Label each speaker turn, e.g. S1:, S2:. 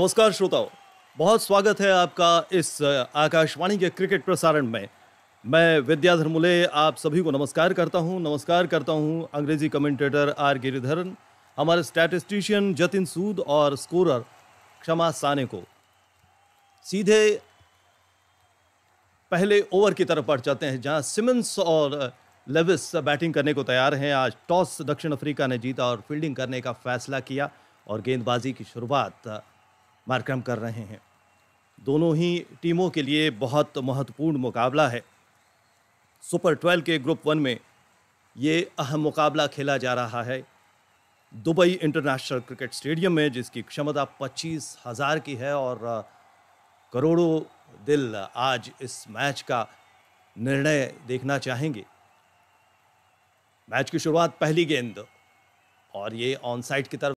S1: नमस्कार श्रोताओं बहुत स्वागत है आपका इस आकाशवाणी के क्रिकेट प्रसारण में मैं विद्याधर मुले आप सभी को नमस्कार करता हूं नमस्कार करता हूं अंग्रेजी कमेंटेटर आर गिरिधरन हमारे स्टैटिस्टिशियन जतिन सूद और स्कोरर क्षमा साने को सीधे पहले ओवर की तरफ बढ़ जाते हैं जहां सिमंस और लेविस बैटिंग करने को तैयार हैं आज टॉस दक्षिण अफ्रीका ने जीता और फील्डिंग करने का फैसला किया और गेंदबाजी की शुरुआत मार्क्रम कर रहे हैं दोनों ही टीमों के लिए बहुत महत्वपूर्ण मुकाबला है सुपर ट्वेल्व के ग्रुप वन में ये अहम मुकाबला खेला जा रहा है दुबई इंटरनेशनल क्रिकेट स्टेडियम में जिसकी क्षमता पच्चीस हज़ार की है और करोड़ों दिल आज इस मैच का निर्णय देखना चाहेंगे मैच की शुरुआत पहली गेंद और ये ऑन साइड की तरफ